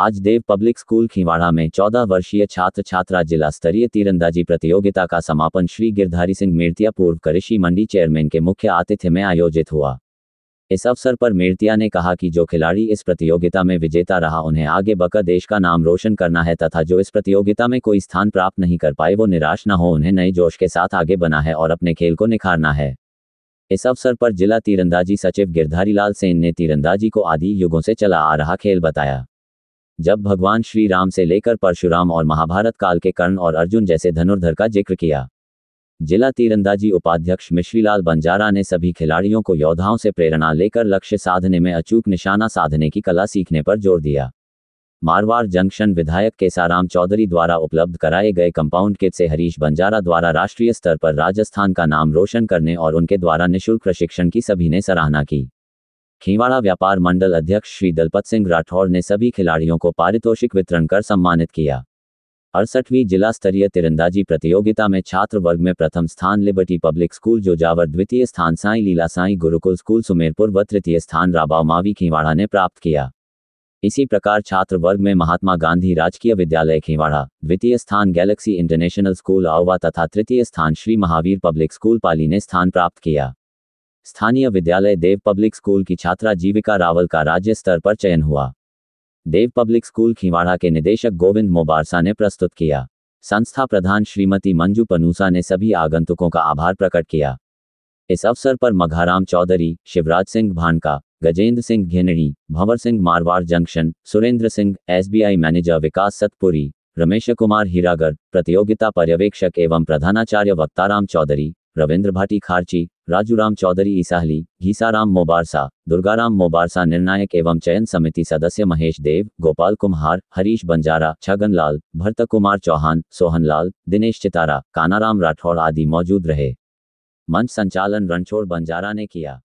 आज देव public school खिवाड़ा में 14 वर्षीय छात्र छात्रा जिला स्तरीय तीरंदाजी प्रतियोगिता का समापन श्री गिरधारी सिंह मेरतिया पूर्व कृषि मंडी चेयरमैन के मुख्य आतिथ्य में आयोजित हुआ इस अवसर पर मेरतिया ने कहा कि जो खिलाड़ी इस प्रतियोगिता में विजेता रहा उन्हें आगे बकर देश का नाम रोशन करना है तथा जो इस प्रतियोगिता में कोई स्थान प्राप्त नहीं कर पाए वो निराश न हो उन्हें नए जोश के साथ आगे बना है और अपने खेल को निखारना है इस अवसर पर जिला तीरंदाजी सचिव गिरधारी लाल सेन ने तीरंदाजी को आदि युगों से चला आ रहा खेल बताया जब भगवान श्री राम से लेकर परशुराम और महाभारत काल के कर्ण और अर्जुन जैसे धनुर्धर का जिक्र किया जिला तीरंदाजी उपाध्यक्ष मिश्रीलाल बंजारा ने सभी खिलाड़ियों को योद्धाओं से प्रेरणा लेकर लक्ष्य साधने में अचूक निशाना साधने की कला सीखने पर जोर दिया मारवाड़ जंक्शन विधायक केसाराम चौधरी द्वारा उपलब्ध कराए गए कंपाउंड किट से हरीश बंजारा द्वारा राष्ट्रीय स्तर पर राजस्थान का नाम रोशन करने और उनके द्वारा निशुल्क प्रशिक्षण की सभी ने सराहना की खीवाड़ा व्यापार मंडल अध्यक्ष श्री दलपत सिंह राठौर ने सभी खिलाड़ियों को पारितोषिक वितरण कर सम्मानित किया अड़सठवीं जिला स्तरीय तिरंदाजी प्रतियोगिता में छात्र वर्ग में प्रथम स्थान लिबर्टी पब्लिक स्कूल जोजावर द्वितीय स्थान साई लीला साई गुरुकुल स्कूल सुमेरपुर व तृतीय स्थान राबाव मावी खीवाड़ा ने प्राप्त किया इसी प्रकार छात्र वर्ग में महात्मा गांधी राजकीय विद्यालय खीवाड़ा द्वितीय स्थान गैलेक्सी इंटरनेशनल स्कूल आउवा तथा तृतीय स्थान श्री महावीर पब्लिक स्कूल पाली ने स्थान प्राप्त किया स्थानीय विद्यालय देव पब्लिक स्कूल की छात्रा जीविका रावल का राज्य स्तर पर चयन हुआ देव पब्लिक स्कूल खिवाड़ा के निदेशक गोविंद मोबारसा ने प्रस्तुत किया संस्था प्रधान श्रीमती मंजू पनूसा ने सभी आगंतुकों का आभार प्रकट किया इस अवसर पर Magharam Chaudhary Shivraj Singh Bhanka Gajendra Singh Ghinadi Bhanwar Singh Marwar junction Surendra Singh SBI manager Vikas Satpuri Ramesh Kumar Hiragar प्रतियोगिता पर्यवेक्षक एवं प्रधानाचार्य वक्ताराम चौधरी रविंद्र भाटी खारची राजूराम चौधरी ईसाहली घीसाराम मोबारसा दुर्गाराम मोबारसा निर्णायक एवं चयन समिति सदस्य महेश देव गोपाल कुम्हार हरीश बंजारा छगन लाल भरत कुमार चौहान सोहन लाल दिनेश चितारा कानाराम राठौड़ आदि मौजूद रहे मंच संचालन रणछोड़ बंजारा ने किया